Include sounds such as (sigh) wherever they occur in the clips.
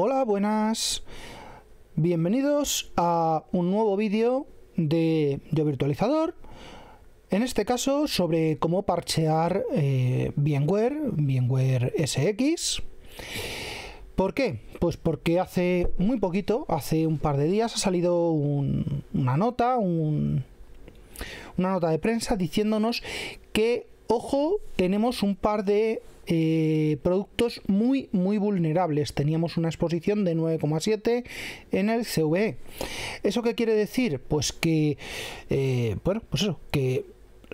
Hola, buenas. Bienvenidos a un nuevo vídeo de, de, virtualizador. En este caso sobre cómo parchear eh, VMware, VMware SX. ¿Por qué? Pues porque hace muy poquito, hace un par de días, ha salido una nota, una nota de prensa diciéndonos que Ojo, tenemos un par de eh, productos muy, muy vulnerables. Teníamos una exposición de 9,7 en el CVE. ¿Eso qué quiere decir? Pues que, eh, bueno, pues eso, que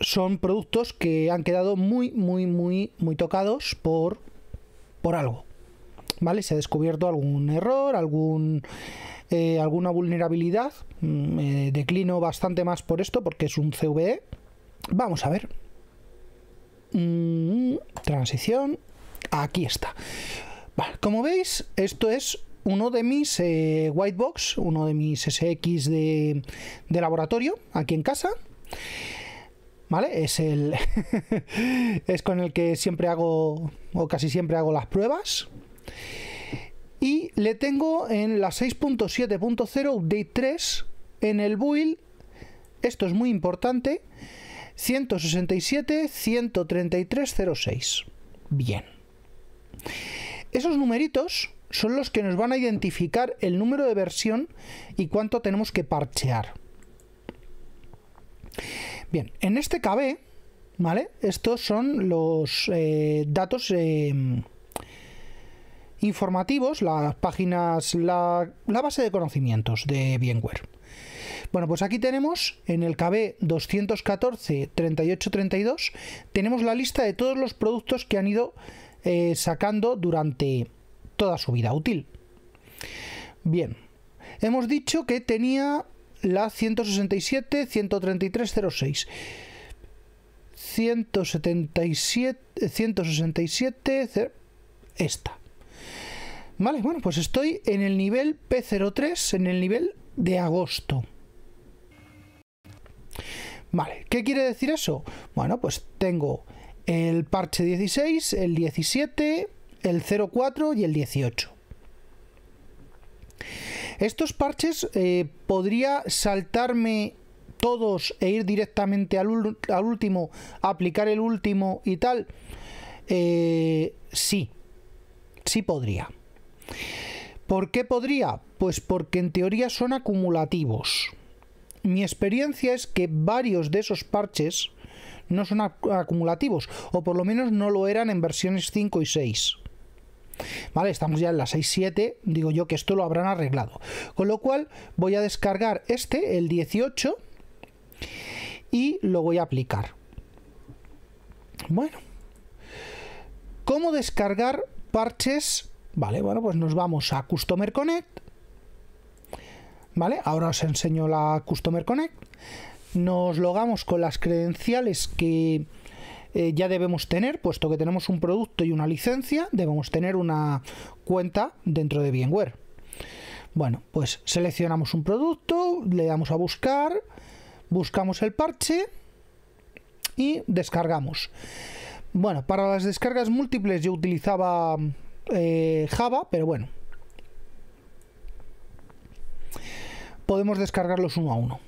son productos que han quedado muy, muy, muy, muy tocados por, por algo. ¿Vale? Se ha descubierto algún error, algún... Eh, alguna vulnerabilidad, mm, declino bastante más por esto porque es un CVE. Vamos a ver. Mm, transición. Aquí está. como veis, esto es uno de mis eh, white box, uno de mis SX de, laboratorio aquí en casa. ¿Vale? Es el. (laughs) es con el que siempre hago. O casi siempre hago las pruebas. Y le tengo en la 6.7.0 update 3. En el build. Esto es muy importante. 167 133.06. Bien. Esos numeritos son los que nos van a identificar el número de versión y cuánto tenemos que parchear. Bien, en este KB, ¿vale? Estos son los eh, datos eh, informativos, las páginas, la, base de conocimientos de Bienware bueno, pues aquí tenemos en el KB 214 38 32 tenemos la lista de todos los productos que han ido eh, sacando durante toda su vida útil. Bien, hemos dicho que tenía la 167 133 06. 167 esta. Vale, bueno, pues estoy en el nivel P03, en el nivel de agosto. Vale, ¿qué quiere decir eso? Bueno, pues tengo el parche 16, el 17, el 04 y el 18. Estos parches eh, podría saltarme todos e ir directamente al, último, aplicar el último y tal. Eh, sí, sí podría. ¿Por qué podría? Pues porque en teoría son acumulativos mi experiencia es que varios de esos parches no son acumulativos, o por lo menos no lo eran en versiones 5 y 6. Vale, estamos ya en la 6.7, digo yo que esto lo habrán arreglado. Con lo cual voy a descargar este, el 18, y lo voy a aplicar. Bueno, ¿cómo descargar parches? Vale, bueno, pues nos vamos a Customer Connect Ahora os enseño la Customer Connect. Nos logamos con las credenciales que eh, ya debemos tener, puesto que tenemos un producto y una licencia, debemos tener una cuenta dentro de VMware. Bueno, pues seleccionamos un producto, le damos a buscar, buscamos el parche y descargamos. Bueno, para las descargas múltiples yo utilizaba eh, Java, pero bueno, podemos descargarlos uno a uno.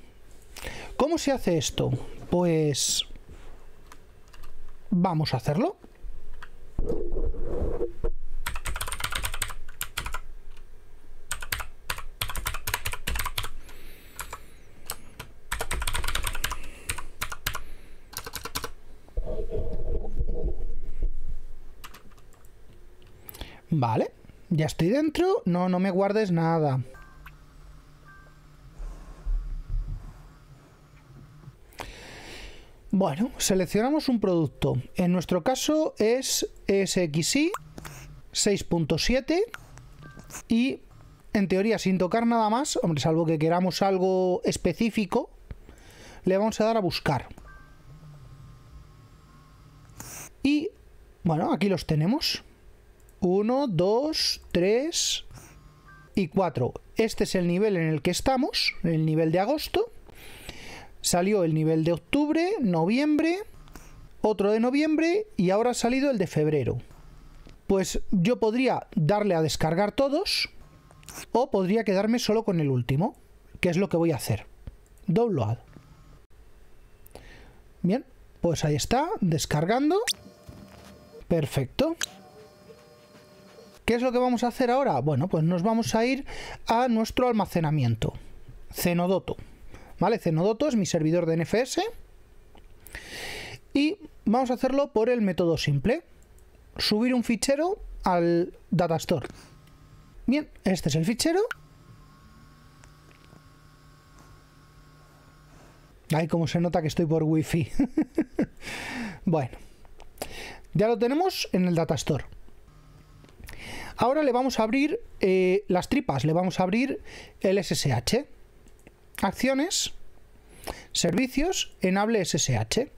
¿Cómo se hace esto? Pues vamos a hacerlo. Vale, ya estoy dentro. No, no me guardes nada. Bueno, seleccionamos un producto. En nuestro caso es SXI 6.7 y en teoría sin tocar nada más, hombre, salvo que queramos algo específico, le vamos a dar a buscar. Y bueno, aquí los tenemos. 1, 2, 3 y 4. Este es el nivel en el que estamos, el nivel de agosto. Salió el nivel de octubre, noviembre, otro de noviembre y ahora ha salido el de febrero. Pues yo podría darle a descargar todos o podría quedarme solo con el último, que es lo que voy a hacer. Download. Bien, pues ahí está, descargando. Perfecto. ¿Qué es lo que vamos a hacer ahora? Bueno, pues nos vamos a ir a nuestro almacenamiento. Cenodoto. ¿Vale? Zenodoto es mi servidor de NFS. Y vamos a hacerlo por el método simple. Subir un fichero al datastore. Bien, este es el fichero. Ay, como se nota que estoy por Wi-Fi (laughs) bueno. Ya lo tenemos en el datastore. Ahora le vamos a abrir eh, las tripas, le vamos a abrir el SSH acciones, servicios, enable SSH.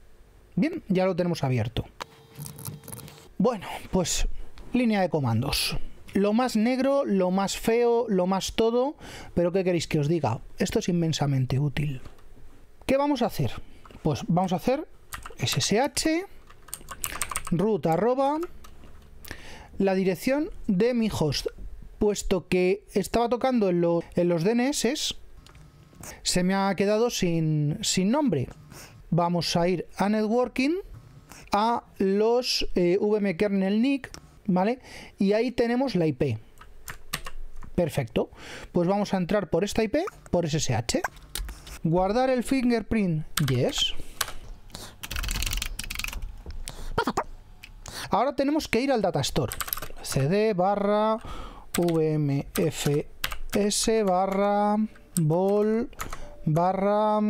Bien, ya lo tenemos abierto. Bueno, pues línea de comandos. Lo más negro, lo más feo, lo más todo, pero ¿qué queréis que os diga? Esto es inmensamente útil. ¿Qué vamos a hacer? Pues vamos a hacer ssh root arroba la dirección de mi host. Puesto que estaba tocando en, en los DNS, se me ha quedado sin, sin nombre. Vamos a ir a networking, a los eh, vmkernel nick ¿vale? Y ahí tenemos la IP. Perfecto. Pues vamos a entrar por esta IP, por SSH. Guardar el fingerprint, yes. Ahora tenemos que ir al datastore. cd barra vmfs barra Bol barra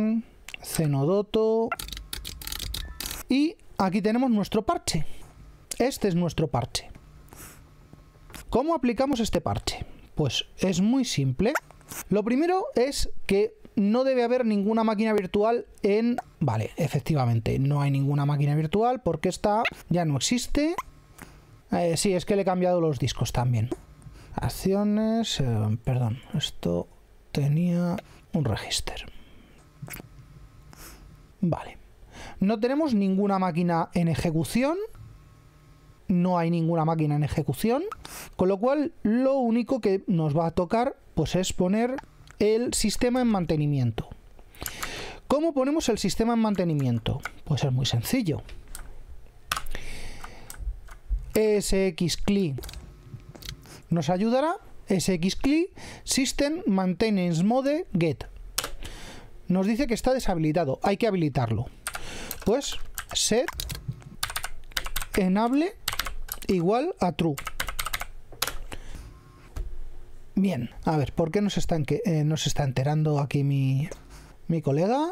cenodoto y aquí tenemos nuestro parche. Este es nuestro parche. ¿Cómo aplicamos este parche? Pues es muy simple. Lo primero es que no debe haber ninguna máquina virtual en... Vale, efectivamente, no hay ninguna máquina virtual porque esta ya no existe. Eh, sí, es que le he cambiado los discos también. Acciones... Eh, perdón, esto tenía un register. Vale. No tenemos ninguna máquina en ejecución. No hay ninguna máquina en ejecución. Con lo cual, lo único que nos va a tocar pues, es poner el sistema en mantenimiento. ¿Cómo ponemos el sistema en mantenimiento? Pues es muy sencillo. SXcli nos ayudará SXCLI System Maintenance Mode Get. Nos dice que está deshabilitado, hay que habilitarlo. Pues set enable igual a true. Bien, a ver, ¿por qué no se eh, está enterando aquí mi, mi colega?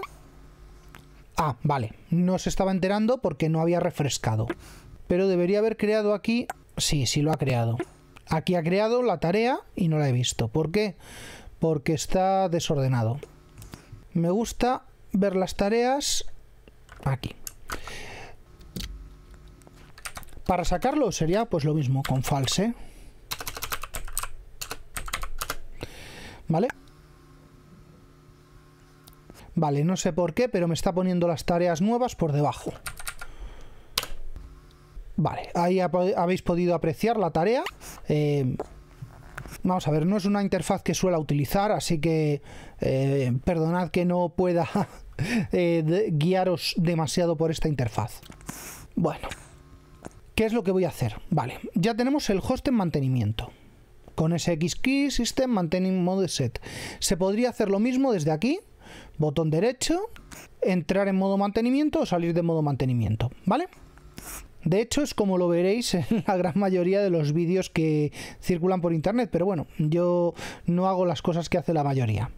Ah, vale, no se estaba enterando porque no había refrescado. Pero debería haber creado aquí... Sí, sí lo ha creado. Aquí ha creado la tarea y no la he visto. ¿Por qué? Porque está desordenado. Me gusta ver las tareas aquí. Para sacarlo sería pues lo mismo con false. ¿eh? ¿Vale? Vale, no sé por qué, pero me está poniendo las tareas nuevas por debajo. Vale, ahí habéis podido apreciar la tarea. Eh, vamos a ver, no es una interfaz que suela utilizar, así que eh, perdonad que no pueda (laughs) eh, guiaros demasiado por esta interfaz. Bueno, ¿qué es lo que voy a hacer? Vale, ya tenemos el host en mantenimiento. Con Key System Maintaining Mode Set. Se podría hacer lo mismo desde aquí, botón derecho, entrar en modo mantenimiento o salir de modo mantenimiento, ¿vale? vale de hecho, es como lo veréis en (laughs) la gran mayoría de los vídeos que circulan por internet, pero bueno, yo no hago las cosas que hace la mayoría.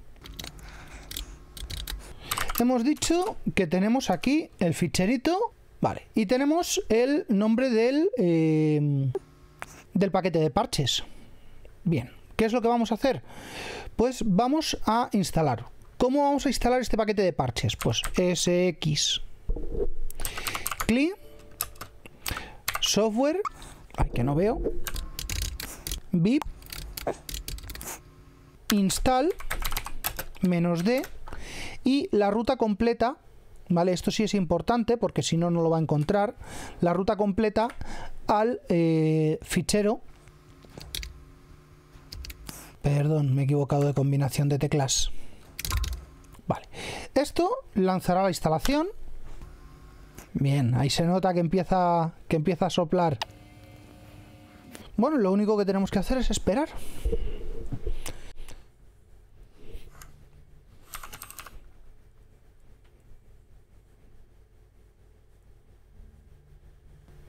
Hemos dicho que tenemos aquí el ficherito, vale, y tenemos el nombre del, eh, del paquete de parches. Bien, ¿qué es lo que vamos a hacer? Pues vamos a instalar. ¿Cómo vamos a instalar este paquete de parches? Pues sx cli software, ay que no veo, VIP, install, menos D, y la ruta completa, ¿vale? Esto sí es importante porque si no, no lo va a encontrar, la ruta completa al eh, fichero, perdón, me he equivocado de combinación de teclas, Vale. Esto lanzará la instalación Bien, ahí se nota que empieza, que empieza a soplar. Bueno, lo único que tenemos que hacer es esperar.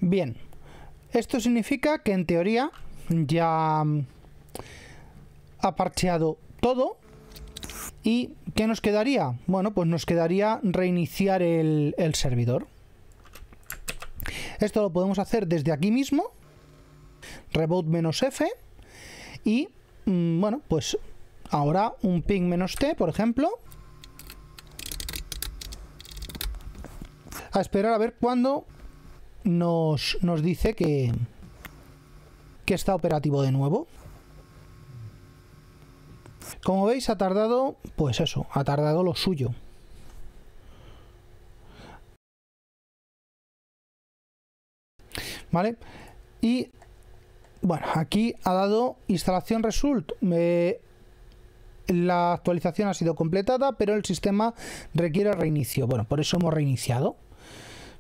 Bien, esto significa que en teoría ya mm, ha parcheado todo. ¿Y qué nos quedaría? Bueno, pues nos quedaría reiniciar el servidor. Esto lo podemos hacer desde aquí mismo, reboot-f, y mm, bueno, pues ahora un ping-t, por ejemplo, a esperar a ver cuándo nos, nos dice que, que está operativo de nuevo. Como veis ha tardado, pues eso, ha tardado lo suyo. ¿vale? Y bueno, aquí ha dado instalación result. la actualización ha sido completada, pero el sistema requiere reinicio. Bueno, por eso hemos reiniciado.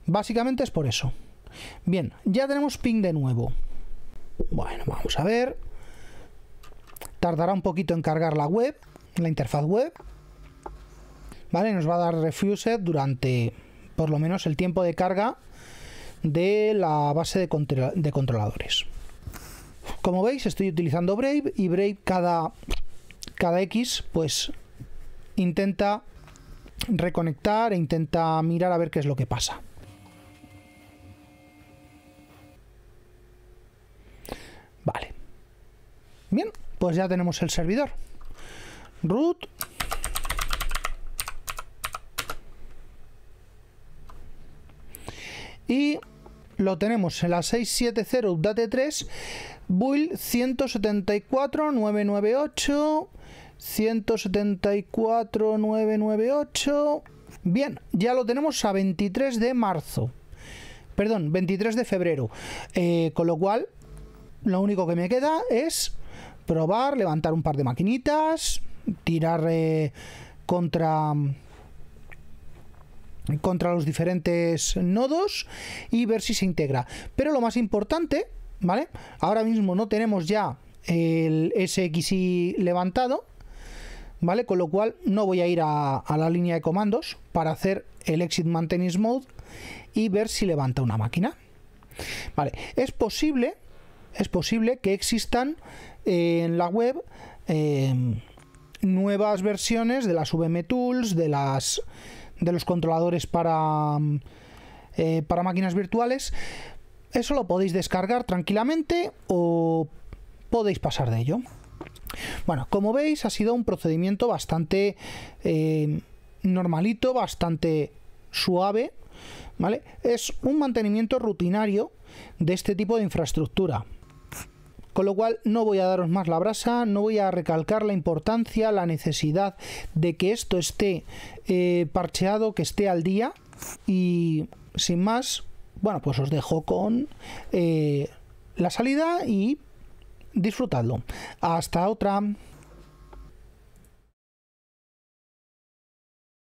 Básicamente es por eso. Bien, ya tenemos ping de nuevo. Bueno, vamos a ver. Tardará un poquito en cargar la web, la interfaz web. Vale, nos va a dar refuse durante por lo menos el tiempo de carga de la base de, controladores. Como veis, estoy utilizando Brave y Brave cada, cada X pues intenta reconectar e intenta mirar a ver qué es lo que pasa. Vale. Bien, pues ya tenemos el servidor. Root. Y lo tenemos en la 670 UDATE 3 build 174 998 174 998 bien ya lo tenemos a 23 de marzo perdón 23 de febrero eh, con lo cual lo único que me queda es probar levantar un par de maquinitas tirar eh, contra contra los diferentes nodos y ver si se integra. Pero lo más importante, ¿vale? Ahora mismo no tenemos ya el SXI levantado, ¿vale? Con lo cual no voy a ir a, la línea de comandos para hacer el exit maintenance mode y ver si levanta una máquina. Vale, es posible, es posible que existan eh, en la web eh, nuevas versiones de las VM Tools, de las de los controladores para, mm, eh, para máquinas virtuales. Eso lo podéis descargar tranquilamente o podéis pasar de ello. Bueno, como veis ha sido un procedimiento bastante eh, normalito, bastante suave, ¿vale? Es un mantenimiento rutinario de este tipo de infraestructura. Con lo cual no voy a daros más la brasa, no voy a recalcar la importancia, la necesidad de que esto esté eh, parcheado, que esté al día. Y sin más, bueno, pues os dejo con eh, la salida y disfrutadlo. Hasta otra.